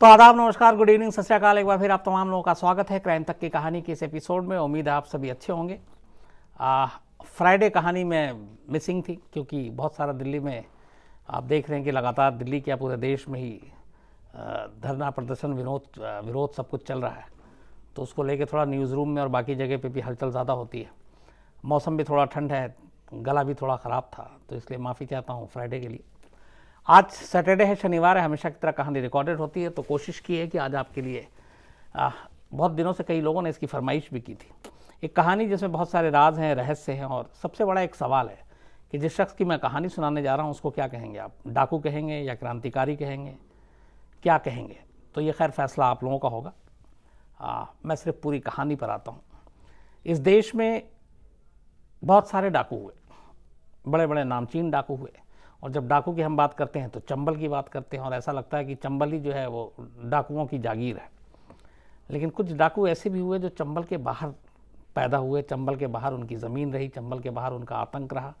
तो आदाब नमस्कार गुड इवनिंग सत श्रीकाल एक बार फिर आप तमाम लोगों का स्वागत है क्राइम तक की कहानी के इस एपिसोड में उम्मीद है आप सभी अच्छे होंगे फ्राइडे कहानी में मिसिंग थी क्योंकि बहुत सारा दिल्ली में आप देख रहे हैं कि लगातार दिल्ली क्या पूरे देश में ही धरना प्रदर्शन विरोध विरोध सब कुछ चल रहा है तो उसको लेके थोड़ा न्यूज़ रूम में और बाकी जगह पे भी हलचल ज़्यादा होती है मौसम भी थोड़ा ठंड है गला भी थोड़ा ख़राब था तो इसलिए माफ़ी चाहता हूँ फ्राइडे के लिए आज सैटरडे है शनिवार है हमेशा की तरह कहानी रिकॉर्डेड होती है तो कोशिश की है कि आज आपके लिए आ, बहुत दिनों से कई लोगों ने इसकी फरमाइश भी की थी एक कहानी जिसमें बहुत सारे राज हैं रहस्य हैं और सबसे बड़ा एक सवाल है कि जिस शख्स की मैं कहानी सुनाने जा रहा हूँ उसको क्या कहेंगे आप डाकू कहेंगे या क्रांतिकारी कहेंगे क्या कहेंगे तो ये खैर फैसला आप लोगों का होगा आ, मैं सिर्फ पूरी कहानी पर आता हूँ इस देश में बहुत सारे डाकू हुए बड़े बड़े नामचीन डाकू हुए और जब डाकू की हम बात करते हैं तो चंबल की बात करते हैं और ऐसा लगता है कि चंबल ही जो है वो डाकुओं की जागीर है लेकिन कुछ डाकू ऐसे भी हुए जो चंबल के बाहर पैदा हुए चंबल के बाहर उनकी ज़मीन रही चंबल के बाहर उनका आतंक रहा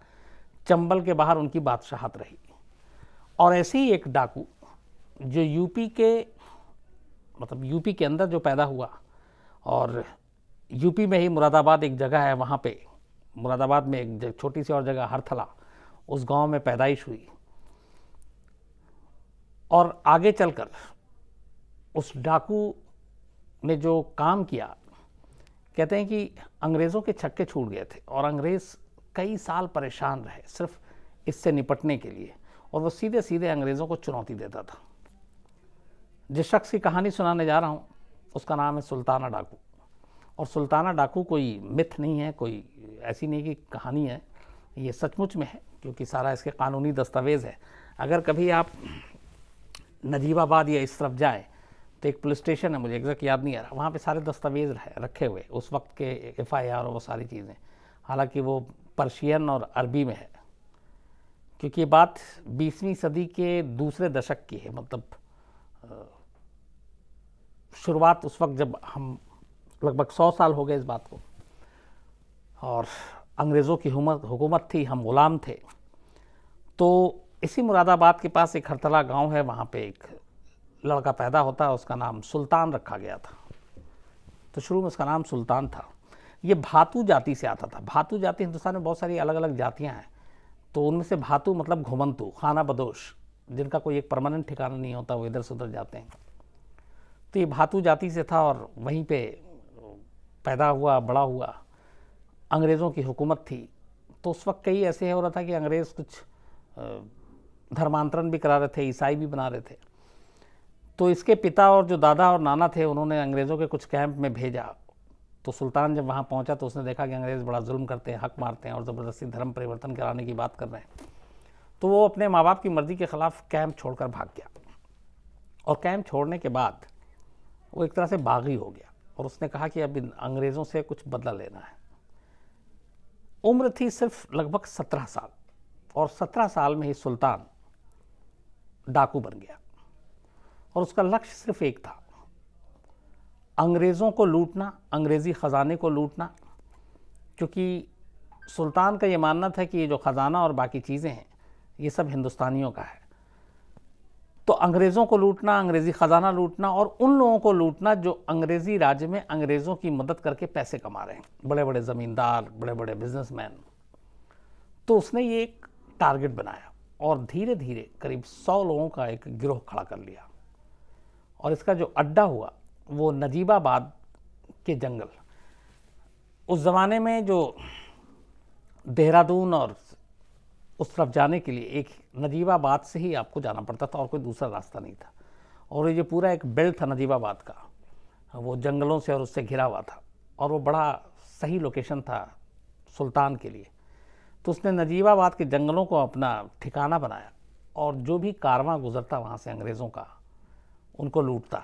चंबल के बाहर उनकी बादशाहत रही और ऐसे ही एक डाकू जो यूपी के मतलब यूपी के अंदर जो पैदा हुआ और यूपी में ही मुरादाबाद एक जगह है वहाँ पे मुरादाबाद में एक छोटी सी और जगह हरथला उस गांव में पैदाइश हुई और आगे चलकर उस डाकू ने जो काम किया कहते हैं कि अंग्रेज़ों के छक्के छूट गए थे और अंग्रेज़ कई साल परेशान रहे सिर्फ इससे निपटने के लिए और वो सीधे सीधे अंग्रेज़ों को चुनौती देता था जिस शख्स की कहानी सुनाने जा रहा हूँ उसका नाम है सुल्ताना डाकू और सुल्ताना डाकू कोई मिथ नहीं है कोई ऐसी नहीं कि कहानी है ये सचमुच में है क्योंकि सारा इसके कानूनी दस्तावेज़ है अगर कभी आप नजीबाबाद या इस तरफ जाएँ तो एक पुलिस स्टेशन है मुझे एग्जैक्ट याद नहीं आ रहा वहाँ पे सारे दस्तावेज़ रखे हुए उस वक्त के एफ़ आई आर और वो सारी चीज़ें हालांकि वो पर्शियन और अरबी में है क्योंकि ये बात बीसवीं सदी के दूसरे दशक की है मतलब शुरुआत उस वक्त जब हम लगभग सौ साल हो गए इस बात को और अंग्रेज़ों की हुकूमत थी हम ग़ुलाम थे तो इसी मुरादाबाद के पास एक हरतला गांव है वहाँ पे एक लड़का पैदा होता है उसका नाम सुल्तान रखा गया था तो शुरू में उसका नाम सुल्तान था ये भातु जाति से आता था भातु जाति हिंदुस्तान में बहुत सारी अलग अलग जातियाँ हैं तो उनमें से भातु मतलब घुमंतु खाना बदोश जिनका कोई एक परमानेंट ठिकाना नहीं होता वो इधर से उधर जाते हैं तो ये भातु जाति से था और वहीं पे पैदा हुआ बड़ा हुआ अंग्रेज़ों की हुकूमत थी तो उस वक्त कई ऐसे हो रहा था कि अंग्रेज़ कुछ धर्मांतरण भी करा रहे थे ईसाई भी बना रहे थे तो इसके पिता और जो दादा और नाना थे उन्होंने अंग्रेज़ों के कुछ कैंप में भेजा तो सुल्तान जब वहाँ पहुँचा तो उसने देखा कि अंग्रेज़ बड़ा जुल्म करते हैं हक मारते हैं और ज़बरदस्ती धर्म परिवर्तन कराने की बात कर रहे हैं तो वो अपने माँ बाप की मर्ज़ी के ख़िलाफ़ कैंप छोड़कर भाग गया और कैंप छोड़ने के बाद वो एक तरह से बागी हो गया और उसने कहा कि अब इन अंग्रेज़ों से कुछ बदला लेना है उम्र थी सिर्फ लगभग सत्रह साल और सत्रह साल में ही सुल्तान डाकू बन गया और उसका लक्ष्य सिर्फ एक था अंग्रेज़ों को लूटना अंग्रेज़ी ख़जाने को लूटना क्योंकि सुल्तान का ये मानना था कि ये जो ख़ज़ाना और बाकी चीज़ें हैं ये सब हिंदुस्तानियों का है तो अंग्रेज़ों को लूटना अंग्रेज़ी ख़जाना लूटना और उन लोगों को लूटना जो अंग्रेज़ी राज्य में अंग्रेज़ों की मदद करके पैसे कमा रहे हैं बड़े बड़े ज़मींदार बड़े बड़े बिजनेसमैन तो उसने ये एक टारगेट बनाया और धीरे धीरे करीब सौ लोगों का एक गिरोह खड़ा कर लिया और इसका जो अड्डा हुआ वो नजीबाबाद के जंगल उस ज़माने में जो देहरादून और उस तरफ जाने के लिए एक नजीबाबाद से ही आपको जाना पड़ता था और कोई दूसरा रास्ता नहीं था और ये जो पूरा एक बेल्ट था नजीबाबाद का वो जंगलों से और उससे घिरा हुआ था और वो बड़ा सही लोकेशन था सुल्तान के लिए तो उसने नजीबाबाद के जंगलों को अपना ठिकाना बनाया और जो भी कारवां गुजरता वहाँ से अंग्रेज़ों का उनको लूटता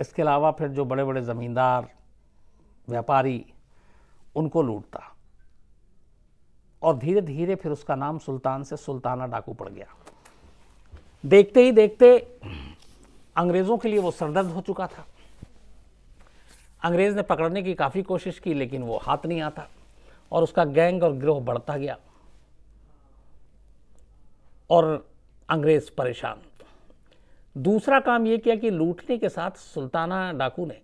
इसके अलावा फिर जो बड़े बड़े ज़मींदार व्यापारी उनको लूटता और धीरे धीरे फिर उसका नाम सुल्तान से सुल्ताना डाकू पड़ गया देखते ही देखते अंग्रेज़ों के लिए वो सरदर्द हो चुका था अंग्रेज़ ने पकड़ने की काफ़ी कोशिश की लेकिन वो हाथ नहीं आता और उसका गैंग और गिरोह बढ़ता गया और अंग्रेज़ परेशान दूसरा काम ये किया कि लूटने के साथ सुल्ताना डाकू ने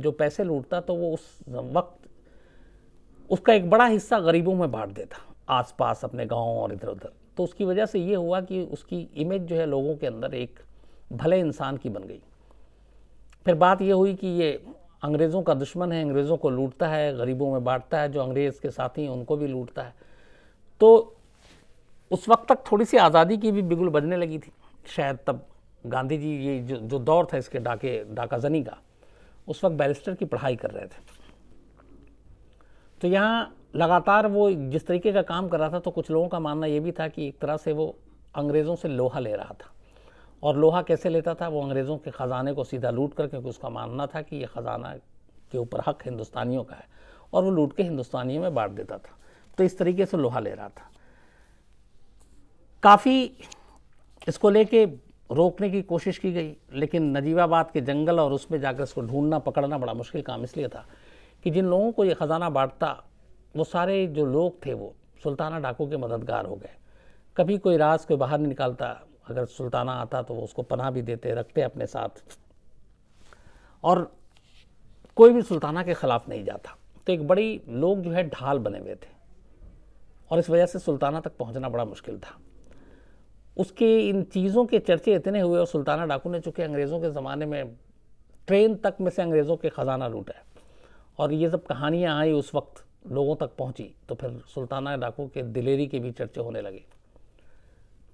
जो पैसे लूटता तो वो उस वक्त उसका एक बड़ा हिस्सा गरीबों में बांट देता आसपास अपने गाँव और इधर उधर तो उसकी वजह से ये हुआ कि उसकी इमेज जो है लोगों के अंदर एक भले इंसान की बन गई फिर बात यह हुई कि ये अंग्रेज़ों का दुश्मन है अंग्रेज़ों को लूटता है गरीबों में बांटता है जो अंग्रेज़ के साथी हैं उनको भी लूटता है तो उस वक्त तक थोड़ी सी आज़ादी की भी बिगुल बजने लगी थी शायद तब गांधी जी ये जो जो दौर था इसके डाके डाका जनी का उस वक्त बैरिस्टर की पढ़ाई कर रहे थे तो यहाँ लगातार वो जिस तरीके का काम कर रहा था तो कुछ लोगों का मानना ये भी था कि एक तरह से वो अंग्रेज़ों से लोहा ले रहा था और लोहा कैसे लेता था वो अंग्रेज़ों के ख़जाने को सीधा लूट कर क्योंकि उसका मानना था कि ये ख़जाना के ऊपर हक हिंदुस्तानियों का है और वो लूट के हिंदुस्तानियों में बांट देता था तो इस तरीके से लोहा ले रहा था काफ़ी इसको लेके रोकने की कोशिश की गई लेकिन नजीबाबाद के जंगल और उसमें जाकर इसको ढूंढना पकड़ना बड़ा मुश्किल काम इसलिए था कि जिन लोगों को ये ख़जाना बांटता वो सारे जो लोग थे वो सुल्ताना डाकू के मददगार हो गए कभी कोई राज कोई बाहर नहीं निकालता अगर सुल्ताना आता तो वो उसको पनाह भी देते रखते अपने साथ और कोई भी सुल्ताना के ख़िलाफ़ नहीं जाता तो एक बड़ी लोग जो है ढाल बने हुए थे और इस वजह से सुल्ताना तक पहुंचना बड़ा मुश्किल था उसके इन चीज़ों के चर्चे इतने हुए और सुल्ताना डाकू ने चूँकि अंग्रेज़ों के ज़माने में ट्रेन तक में से अंग्रेज़ों के ख़जाना लूटा और ये सब कहानियाँ आई उस वक्त लोगों तक पहुंची तो फिर सुल्ताना डाकू के दिलेरी के भी चर्चे होने लगे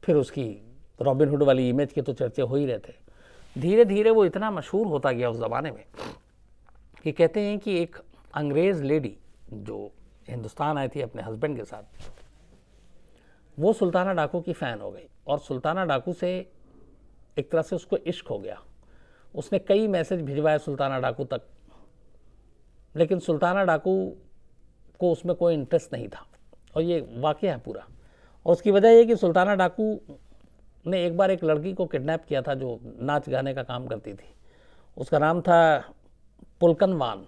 फिर उसकी रॉबिनहुड वाली इमेज के तो चर्चे हो ही रहे थे धीरे धीरे वो इतना मशहूर होता गया उस ज़माने में कि कहते हैं कि एक अंग्रेज़ लेडी जो हिंदुस्तान आई थी अपने हस्बैंड के साथ वो सुल्ताना डाकू की फ़ैन हो गई और सुल्ताना डाकू से एक तरह से उसको इश्क हो गया उसने कई मैसेज भिजवाए सुल्ताना डाकू तक लेकिन सुल्ताना डाकू को उसमें कोई इंटरेस्ट नहीं था और ये वाक्य है पूरा और उसकी वजह यह कि सुल्ताना डाकू ने एक बार एक लड़की को किडनैप किया था जो नाच गाने का काम करती थी उसका नाम था पुलकन वान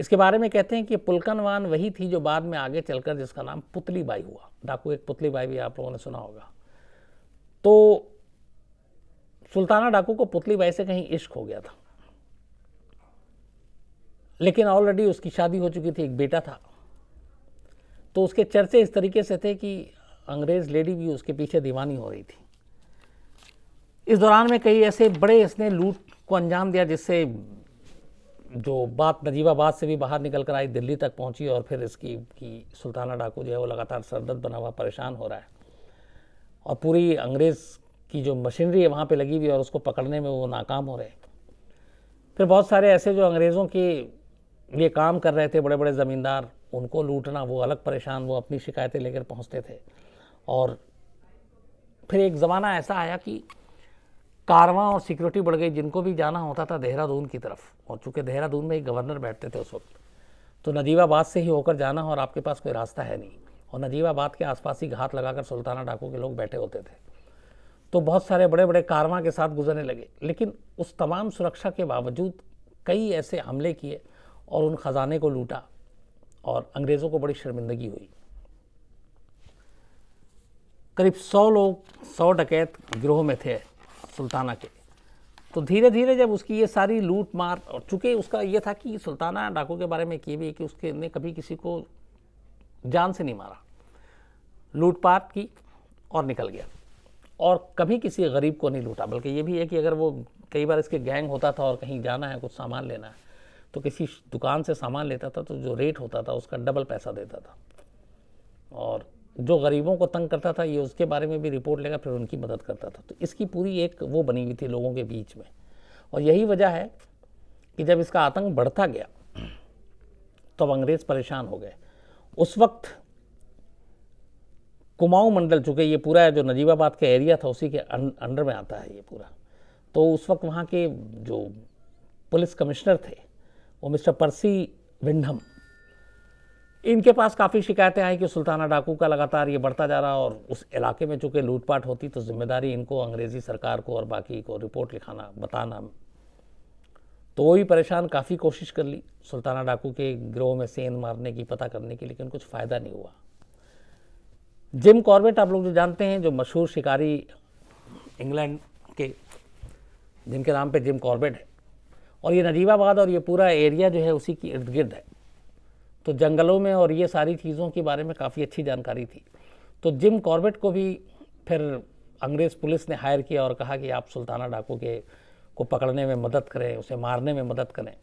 इसके बारे में कहते हैं कि पुलकन वान वही थी जो बाद में आगे चलकर जिसका नाम पुतली बाई हुआ डाकू एक पुतली बाई भी आप लोगों ने सुना होगा तो सुल्ताना डाकू को पुतली बाई से कहीं इश्क हो गया था लेकिन ऑलरेडी उसकी शादी हो चुकी थी एक बेटा था तो उसके चर्चे इस तरीके से थे कि अंग्रेज़ लेडी भी उसके पीछे दीवानी हो रही थी इस दौरान में कई ऐसे बड़े इसने लूट को अंजाम दिया जिससे जो बात नजीबाबाद से भी बाहर निकल कर आई दिल्ली तक पहुंची और फिर इसकी कि सुल्ताना डाकू जो है वो लगातार सरदर्द बना हुआ परेशान हो रहा है और पूरी अंग्रेज़ की जो मशीनरी है वहाँ पर लगी हुई और उसको पकड़ने में वो नाकाम हो रहे हैं फिर बहुत सारे ऐसे जो अंग्रेज़ों के ये काम कर रहे थे बड़े बड़े ज़मींदार उनको लूटना वो अलग परेशान वो अपनी शिकायतें लेकर पहुंचते थे और फिर एक ज़माना ऐसा आया कि कारवां और सिक्योरिटी बढ़ गई जिनको भी जाना होता था देहरादून की तरफ और चूँकि देहरादून में ही गवर्नर बैठते थे उस वक्त तो नजीबाबाद से ही होकर जाना और आपके पास कोई रास्ता है नहीं और नजीबाबाद के आसपास ही घात लगाकर सुल्ताना डाकू के लोग बैठे होते थे तो बहुत सारे बड़े बड़े कारवां के साथ गुजरने लगे लेकिन उस तमाम सुरक्षा के बावजूद कई ऐसे हमले किए और उन ख़जाने को लूटा और अंग्रेज़ों को बड़ी शर्मिंदगी हुई करीब सौ लोग सौ डकैत गिरोह में थे सुल्ताना के तो धीरे धीरे जब उसकी ये सारी लूट मार और चूँकि उसका ये था कि सुल्ताना डाकू के बारे में ये भी कि उसके ने कभी किसी को जान से नहीं मारा लूटपाट की और निकल गया और कभी किसी गरीब को नहीं लूटा बल्कि ये भी है कि अगर वो कई बार इसके गैंग होता था और कहीं जाना है कुछ सामान लेना है तो किसी दुकान से सामान लेता था तो जो रेट होता था उसका डबल पैसा देता था और जो गरीबों को तंग करता था ये उसके बारे में भी रिपोर्ट लेगा फिर उनकी मदद करता था तो इसकी पूरी एक वो बनी हुई थी लोगों के बीच में और यही वजह है कि जब इसका आतंक बढ़ता गया तब तो अंग्रेज़ परेशान हो गए उस वक्त कुमाऊं मंडल चूँकि ये पूरा जो नजीबाबाद का एरिया था उसी के अंडर में आता है ये पूरा तो उस वक्त वहाँ के जो पुलिस कमिश्नर थे वो मिस्टर परसी विंडम इनके पास काफ़ी शिकायतें आई कि सुल्ताना डाकू का लगातार ये बढ़ता जा रहा और उस इलाके में चूँकि लूटपाट होती तो जिम्मेदारी इनको अंग्रेज़ी सरकार को और बाकी को रिपोर्ट लिखाना बताना तो वो भी परेशान काफ़ी कोशिश कर ली सुल्ताना डाकू के ग्रोह में सेंध मारने की पता करने की लेकिन कुछ फ़ायदा नहीं हुआ जिम कॉर्बेट आप लोग जो जानते हैं जो मशहूर शिकारी इंग्लैंड के जिनके नाम पे जिम कॉर्बेट है और ये नजीबाबाद और ये पूरा एरिया जो है उसी की इर्द गिर्द है तो जंगलों में और ये सारी चीज़ों के बारे में काफ़ी अच्छी जानकारी थी तो जिम कॉर्बेट को भी फिर अंग्रेज़ पुलिस ने हायर किया और कहा कि आप सुल्ताना डाकू के को पकड़ने में मदद करें उसे मारने में मदद करें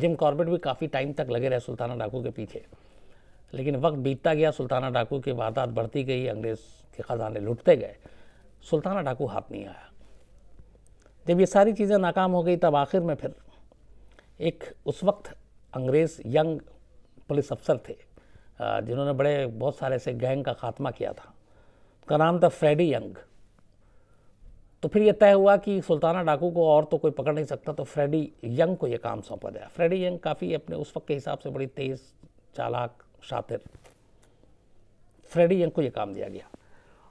जिम कॉर्बेट भी काफ़ी टाइम तक लगे रहे सुल्ताना डाकू के पीछे लेकिन वक्त बीतता गया सुल्ताना डाकू की वारदात बढ़ती गई अंग्रेज़ के ख़जाने लुटते गए सुल्ताना डाकू हाथ नहीं आया जब ये सारी चीज़ें नाकाम हो गई तब आखिर में फिर एक उस वक्त अंग्रेज़ यंग पुलिस अफसर थे जिन्होंने बड़े बहुत सारे से गैंग का खात्मा किया था उसका नाम था फ्रेडी यंग तो फिर यह तय हुआ कि सुल्ताना डाकू को और तो कोई पकड़ नहीं सकता तो फ्रेडी यंग को यह काम सौंपा गया फ्रेडी यंग काफ़ी अपने उस वक्त के हिसाब से बड़ी तेज़ चालाक शातिर फ्रेडी यंग को यह काम दिया गया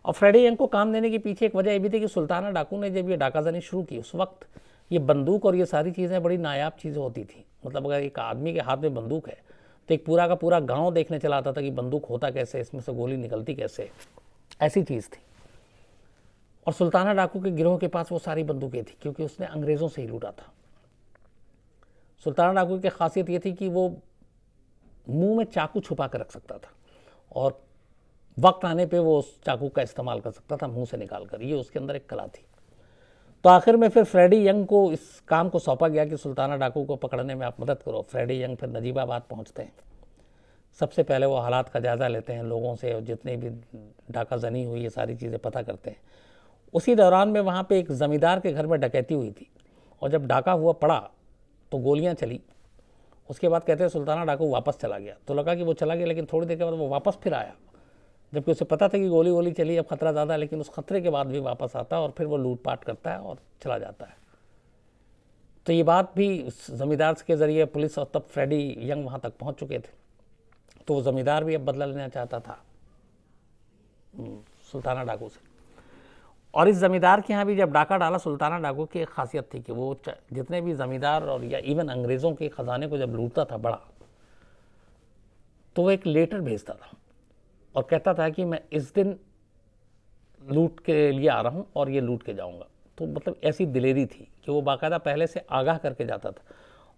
और यंग को काम देने के पीछे एक वजह यह भी थी कि सुल्ताना डाकू ने जब ये डाकाजानी शुरू की उस वक्त ये बंदूक और ये सारी चीज़ें बड़ी नायाब चीज़ें होती थी मतलब अगर एक आदमी के हाथ में बंदूक है तो एक पूरा का पूरा गांव देखने चला आता था कि बंदूक होता कैसे इसमें से गोली निकलती कैसे ऐसी चीज़ थी और सुल्ताना डाकू के गिरोह के पास वो सारी बंदूकें थी क्योंकि उसने अंग्रेज़ों से ही लूटा था सुल्ताना डाकू की खासियत ये थी कि वो मुंह में चाकू छुपा कर रख सकता था और वक्त आने पे वो उस चाकू का इस्तेमाल कर सकता था मुंह से निकाल कर ये उसके अंदर एक कला थी तो आखिर में फिर फ्रेडी यंग को इस काम को सौंपा गया कि सुल्ताना डाकू को पकड़ने में आप मदद करो फ्रेडी यंग फिर नजीबाबाद पहुँचते हैं सबसे पहले वो हालात का जायज़ा लेते हैं लोगों से और जितनी भी डाका जनी हुई ये सारी चीज़ें पता करते हैं उसी दौरान में वहाँ पर एक ज़मींदार के घर में डकैती हुई थी और जब डाका हुआ पड़ा तो गोलियाँ चली उसके बाद कहते हैं सुल्ताना डाकू वापस चला गया तो लगा कि वो चला गया लेकिन थोड़ी देर के बाद वो वापस फिर आया जबकि उसे पता था कि गोली गोली चली अब खतरा ज़्यादा लेकिन उस खतरे के बाद भी वापस आता है और फिर वो लूटपाट करता है और चला जाता है तो ये बात भी जमींदार के ज़रिए पुलिस और तब फ्रेडी यंग वहाँ तक पहुँच चुके थे तो वो ज़मींदार भी अब बदला लेना चाहता था हम्म, सुल्ताना डाकू से और इस ज़मींदार के यहाँ भी जब डाका डाला सुल्ताना डाकू की एक खासियत थी कि वो जितने भी ज़मींदार और या इवन अंग्रेज़ों के ख़जाने को जब लूटता था बड़ा तो वो एक लेटर भेजता था और कहता था कि मैं इस दिन लूट के लिए आ रहा हूँ और ये लूट के जाऊँगा तो मतलब ऐसी दिलेरी थी कि वो बाकायदा पहले से आगाह करके जाता था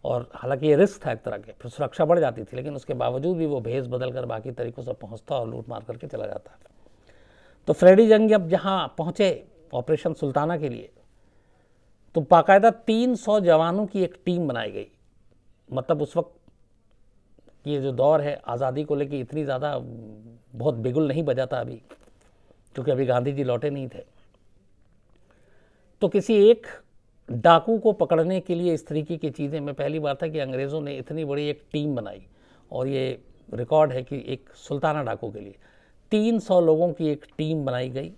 और हालांकि ये रिस्क था एक तरह के फिर सुरक्षा बढ़ जाती थी लेकिन उसके बावजूद भी वो भेस बदल कर बाकी तरीकों से पहुँचता और लूट मार करके चला जाता तो फ्रेडी जंग जब जहाँ पहुँचे ऑपरेशन सुल्ताना के लिए तो बाकायदा 300 जवानों की एक टीम बनाई गई मतलब उस वक्त कि ये जो दौर है आज़ादी को लेकर इतनी ज़्यादा बहुत बिगुल नहीं बजाता अभी क्योंकि अभी गांधी जी लौटे नहीं थे तो किसी एक डाकू को पकड़ने के लिए इस तरीके की चीज़ें मैं पहली बार था कि अंग्रेज़ों ने इतनी बड़ी एक टीम बनाई और ये रिकॉर्ड है कि एक सुल्ताना डाकू के लिए 300 लोगों की एक टीम बनाई गई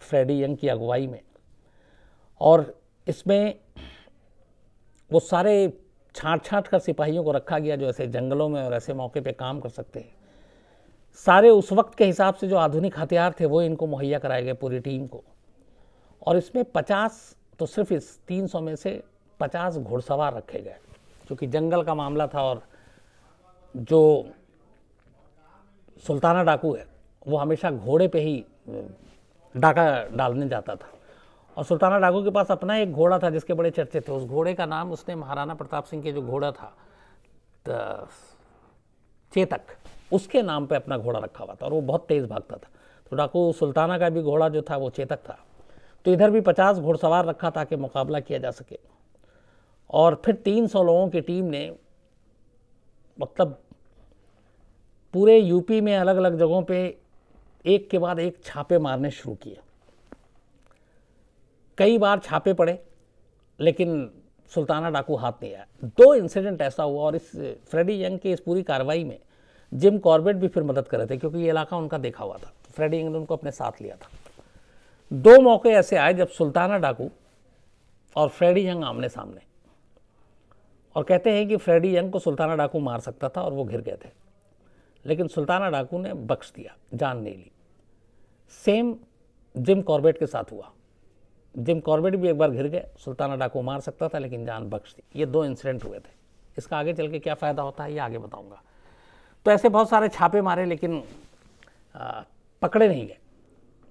फ्रेडी यंग की अगुवाई में और इसमें वो सारे छाँट छाँट कर सिपाहियों को रखा गया जो ऐसे जंगलों में और ऐसे मौके पे काम कर सकते हैं सारे उस वक्त के हिसाब से जो आधुनिक हथियार थे वो इनको मुहैया कराए गए पूरी टीम को और इसमें पचास तो सिर्फ इस तीन सौ में से पचास घुड़सवार रखे गए क्योंकि जंगल का मामला था और जो सुल्ताना डाकू है वो हमेशा घोड़े पे ही डाका डालने जाता था और सुल्ताना डागू के पास अपना एक घोड़ा था जिसके बड़े चर्चे थे उस घोड़े का नाम उसने महाराणा प्रताप सिंह के जो घोड़ा था चेतक उसके नाम पे अपना घोड़ा रखा हुआ था और वो बहुत तेज़ भागता था तो डाकू सुल्ताना का भी घोड़ा जो था वो चेतक था तो इधर भी पचास घोड़सवार रखा ताकि मुकाबला किया जा सके और फिर तीन सौ लोगों की टीम ने मतलब पूरे यूपी में अलग अलग जगहों पे एक के बाद एक छापे मारने शुरू किए कई बार छापे पड़े लेकिन सुल्ताना डाकू हाथ नहीं आया दो इंसिडेंट ऐसा हुआ और इस फ्रेडी यंग की इस पूरी कार्रवाई में जिम कॉर्बेट भी फिर मदद कर रहे थे क्योंकि ये इलाका उनका देखा हुआ था फ्रेडी यंग ने उनको अपने साथ लिया था दो मौके ऐसे आए जब सुल्ताना डाकू और फ्रेडी यंग आमने सामने और कहते हैं कि फ्रेडी यंग को सुल्ताना डाकू मार सकता था और वो घिर गए थे लेकिन सुल्ताना डाकू ने बख्श दिया जान नहीं ली सेम जिम कॉर्बेट के साथ हुआ जिम कॉर्बेट भी एक बार घिर गए सुल्ताना डाकू मार सकता था लेकिन जान बख्श थी ये दो इंसिडेंट हुए थे इसका आगे चल के क्या फ़ायदा होता है ये आगे बताऊँगा तो ऐसे बहुत सारे छापे मारे लेकिन आ, पकड़े नहीं गए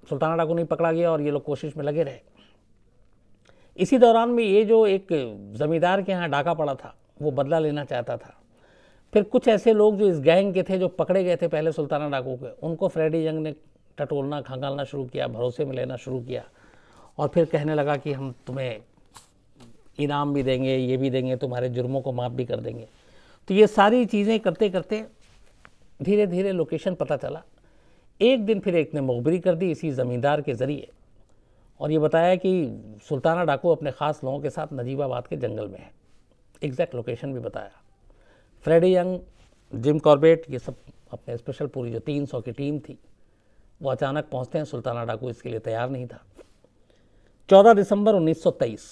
सुल्ताना डाकू नहीं पकड़ा गया और ये लोग कोशिश में लगे रहे इसी दौरान में ये जो एक ज़मींदार के यहाँ डाका पड़ा था वो बदला लेना चाहता था फिर कुछ ऐसे लोग जो इस गैंग के थे जो पकड़े गए थे पहले सुल्ताना डाकू के उनको फ्रेडी जंग ने टटोलना खंगालना शुरू किया भरोसे में लेना शुरू किया और फिर कहने लगा कि हम तुम्हें इनाम भी देंगे ये भी देंगे तुम्हारे जुर्मों को माफ़ भी कर देंगे तो ये सारी चीज़ें करते करते धीरे धीरे लोकेशन पता चला एक दिन फिर एक ने मकबरी कर दी इसी ज़मींदार के ज़रिए और ये बताया कि सुल्ताना डाकू अपने ख़ास लोगों के साथ नजीबाबाद के जंगल में है एग्जैक्ट लोकेशन भी बताया फ्रेडी यंग जिम कॉर्बेट ये सब अपने स्पेशल पूरी जो 300 की टीम थी वो अचानक पहुंचते हैं सुल्ताना डाकू इसके लिए तैयार नहीं था 14 दिसंबर 1923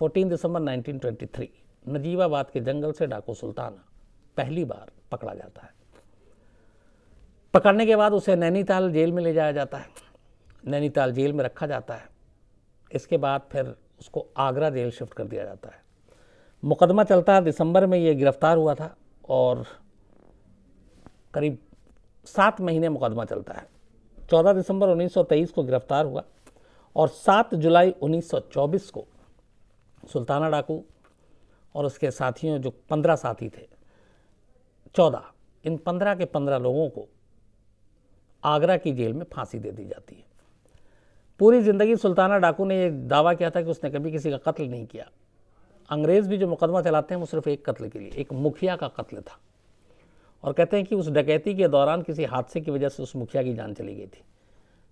14 दिसंबर 1923 नजीबाबाद के जंगल से डाकू सुल्ताना पहली बार पकड़ा जाता है पकड़ने के बाद उसे नैनीताल जेल में ले जाया जाता है नैनीताल जेल में रखा जाता है इसके बाद फिर उसको आगरा जेल शिफ्ट कर दिया जाता है मुकदमा चलता है दिसंबर में ये गिरफ्तार हुआ था और करीब सात महीने मुकदमा चलता है 14 दिसंबर 1923 को गिरफ्तार हुआ और 7 जुलाई 1924 को सुल्ताना डाकू और उसके साथियों जो 15 साथी थे 14 इन 15 के 15 लोगों को आगरा की जेल में फांसी दे दी जाती है पूरी ज़िंदगी सुल्ताना डाकू ने ये दावा किया था कि उसने कभी किसी का कत्ल नहीं किया अंग्रेज़ भी जो मुकदमा चलाते हैं वो सिर्फ एक कत्ल के लिए एक मुखिया का कत्ल था और कहते हैं कि उस डकैती के दौरान किसी हादसे की वजह से उस मुखिया की जान चली गई थी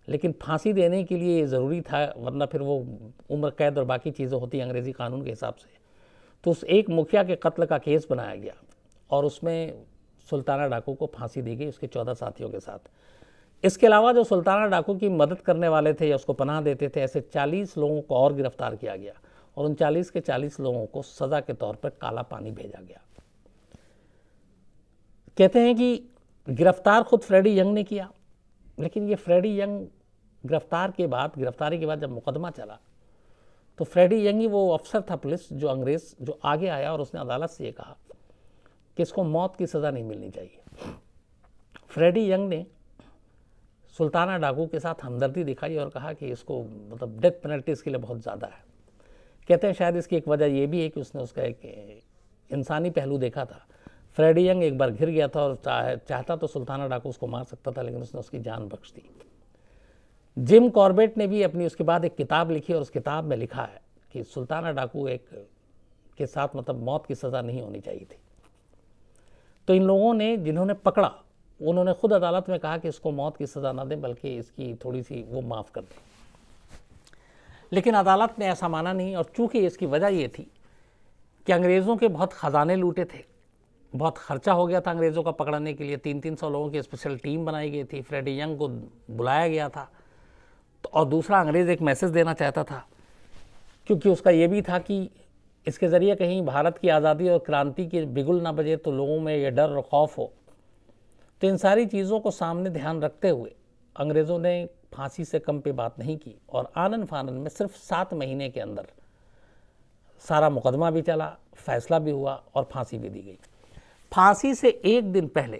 लेकिन फांसी देने के लिए ज़रूरी था वरना फिर वो उम्र कैद और बाकी चीज़ें होती अंग्रेज़ी कानून के हिसाब से तो उस एक मुखिया के कत्ल का केस बनाया गया और उसमें सुल्ताना डाकू को फांसी दी गई उसके चौदह साथियों के साथ इसके अलावा जो सुल्ताना डाकू की मदद करने वाले थे या उसको पनाह देते थे ऐसे चालीस लोगों को और गिरफ्तार किया गया और उन चालीस के चालीस लोगों को सज़ा के तौर पर काला पानी भेजा गया कहते हैं कि गिरफ्तार खुद फ्रेडी यंग ने किया लेकिन ये फ्रेडी यंग गिरफ्तार के बाद गिरफ्तारी के बाद जब मुकदमा चला तो फ्रेडी यंग ही वो अफसर था पुलिस जो अंग्रेज़ जो आगे आया और उसने अदालत से ये कहा कि इसको मौत की सज़ा नहीं मिलनी चाहिए फ्रेडी यंग ने सुल्ताना डाकू के साथ हमदर्दी दिखाई और कहा कि इसको मतलब डेथ पेनल्टी इसके लिए बहुत ज़्यादा है कहते हैं शायद इसकी एक वजह यह भी है कि उसने उसका एक इंसानी पहलू देखा था फ्रेडी यंग एक बार घिर गया था और चाहे चाहता तो सुल्ताना डाकू उसको मार सकता था लेकिन उसने उसकी जान बख्श दी जिम कॉर्बेट ने भी अपनी उसके बाद एक किताब लिखी और उस किताब में लिखा है कि सुल्ताना डाकू एक के साथ मतलब मौत की सज़ा नहीं होनी चाहिए थी तो इन लोगों ने जिन्होंने पकड़ा उन्होंने खुद अदालत में कहा कि इसको मौत की सज़ा ना दें बल्कि इसकी थोड़ी सी वो माफ़ कर दें लेकिन अदालत ने ऐसा माना नहीं और चूंकि इसकी वजह ये थी कि अंग्रेज़ों के बहुत ख़जाने लूटे थे बहुत खर्चा हो गया था अंग्रेज़ों का पकड़ने के लिए तीन तीन सौ लोगों की स्पेशल टीम बनाई गई थी फ्रेडी यंग को बुलाया गया था तो और दूसरा अंग्रेज़ एक मैसेज देना चाहता था क्योंकि उसका ये भी था कि इसके ज़रिए कहीं भारत की आज़ादी और क्रांति की बिगुल ना बजे तो लोगों में ये डर और खौफ हो तो इन सारी चीज़ों को सामने ध्यान रखते हुए अंग्रेज़ों ने फांसी से कम पे बात नहीं की और आनंद फानंद में सिर्फ सात महीने के अंदर सारा मुकदमा भी चला फैसला भी हुआ और फांसी भी दी गई फांसी से एक दिन पहले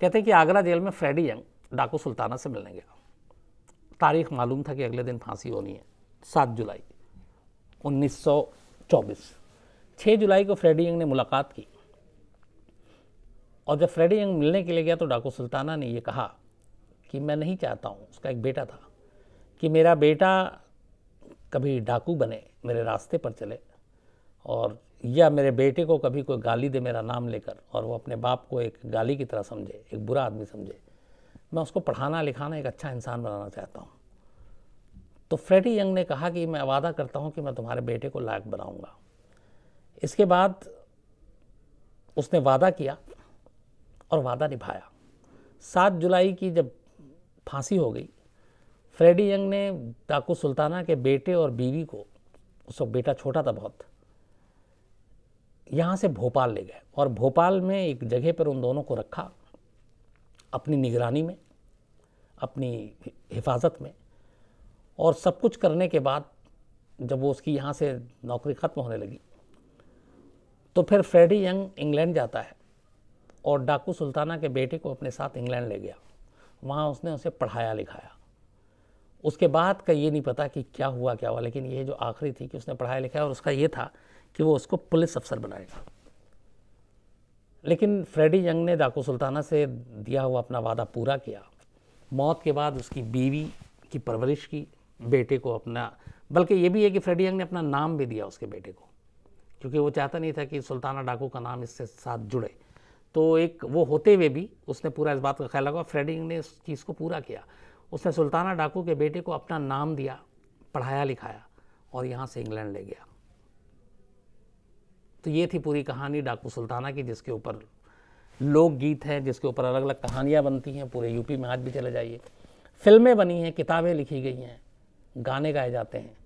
कहते हैं कि आगरा जेल में फ्रेडी यंग डाकू सुल्ताना से मिलने गया तारीख मालूम था कि अगले दिन फांसी होनी है सात जुलाई 1924 6 जुलाई को फ्रेडी यंग ने मुलाकात की और जब फ्रेडी यंग मिलने के लिए गया तो डाकू सुल्ताना ने यह कहा कि मैं नहीं चाहता हूँ उसका एक बेटा था कि मेरा बेटा कभी डाकू बने मेरे रास्ते पर चले और या मेरे बेटे को कभी कोई गाली दे मेरा नाम लेकर और वो अपने बाप को एक गाली की तरह समझे एक बुरा आदमी समझे मैं उसको पढ़ाना लिखाना एक अच्छा इंसान बनाना चाहता हूँ तो फ्रेडी यंग ने कहा कि मैं वादा करता हूँ कि मैं तुम्हारे बेटे को लायक बनाऊँगा इसके बाद उसने वादा किया और वादा निभाया सात जुलाई की जब फांसी हो गई फ्रेडी यंग ने डाकू सुल्ताना के बेटे और बीवी को उस वक्त बेटा छोटा था बहुत यहाँ से भोपाल ले गए और भोपाल में एक जगह पर उन दोनों को रखा अपनी निगरानी में अपनी हिफाजत में और सब कुछ करने के बाद जब वो उसकी यहाँ से नौकरी ख़त्म होने लगी तो फिर फ्रेडी यंग इंग्लैंड जाता है और डाकू सुल्ताना के बेटे को अपने साथ इंग्लैंड ले गया वहाँ उसने उसे पढ़ाया लिखाया उसके बाद का ये नहीं पता कि क्या हुआ क्या हुआ लेकिन ये जो आखिरी थी कि उसने पढ़ाया लिखाया और उसका ये था कि वो उसको पुलिस अफसर बनाएगा लेकिन फ्रेडी यंग ने डाकू सुल्ताना से दिया हुआ अपना वादा पूरा किया मौत के बाद उसकी बीवी की परवरिश की बेटे को अपना बल्कि ये भी है कि फ्रेडी यंग ने अपना नाम भी दिया उसके बेटे को क्योंकि वो चाहता नहीं था कि सुल्ताना डाकू का नाम इससे साथ जुड़े तो एक वो होते हुए भी उसने पूरा इस बात का ख्याल रखा फ्रेडी यंग ने इस चीज़ को पूरा किया उसने सुल्ताना डाकू के बेटे को अपना नाम दिया पढ़ाया लिखाया और यहाँ से इंग्लैंड ले गया तो ये थी पूरी कहानी डाकू सुल्ताना की जिसके ऊपर लोक गीत है जिसके ऊपर अलग अलग कहानियाँ बनती हैं पूरे यूपी में आज भी चले जाइए फिल्में बनी हैं किताबें लिखी गई हैं गाने गाए जाते हैं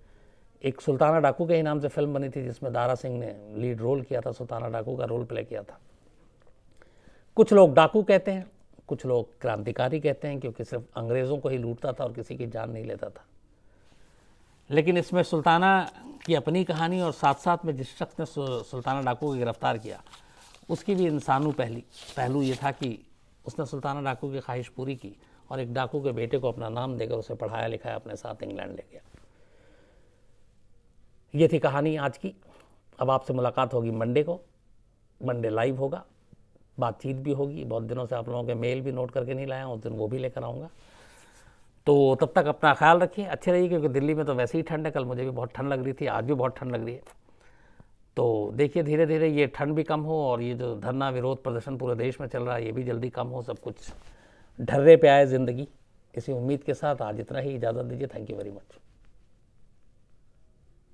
एक सुल्ताना डाकू के ही नाम से फिल्म बनी थी जिसमें दारा सिंह ने लीड रोल किया था सुल्ताना डाकू का रोल प्ले किया था कुछ लोग डाकू कहते हैं कुछ लोग क्रांतिकारी कहते हैं क्योंकि सिर्फ अंग्रेज़ों को ही लूटता था और किसी की जान नहीं लेता था लेकिन इसमें सुल्ताना की अपनी कहानी और साथ साथ में जिस शख्स ने सुल्ताना डाकू को गिरफ्तार किया उसकी भी इंसानू पहली पहलू ये था कि उसने सुल्ताना डाकू की ख्वाहिश पूरी की और एक डाकू के बेटे को अपना नाम देकर उसे पढ़ाया लिखाया अपने साथ इंग्लैंड ले गया ये थी कहानी आज की अब आपसे मुलाकात होगी मंडे को मंडे लाइव होगा बातचीत भी होगी बहुत दिनों से आप लोगों के मेल भी नोट करके नहीं लाया उस दिन वो भी लेकर आऊँगा तो तब तक अपना ख्याल रखिए अच्छे रहिए क्योंकि दिल्ली में तो वैसे ही ठंड है कल मुझे भी बहुत ठंड लग रही थी आज भी बहुत ठंड लग रही है तो देखिए धीरे धीरे ये ठंड भी कम हो और ये जो धरना विरोध प्रदर्शन पूरे देश में चल रहा है ये भी जल्दी कम हो सब कुछ ढर्रे पे आए ज़िंदगी इसी उम्मीद के साथ आज इतना ही इजाज़त दीजिए थैंक यू वेरी मच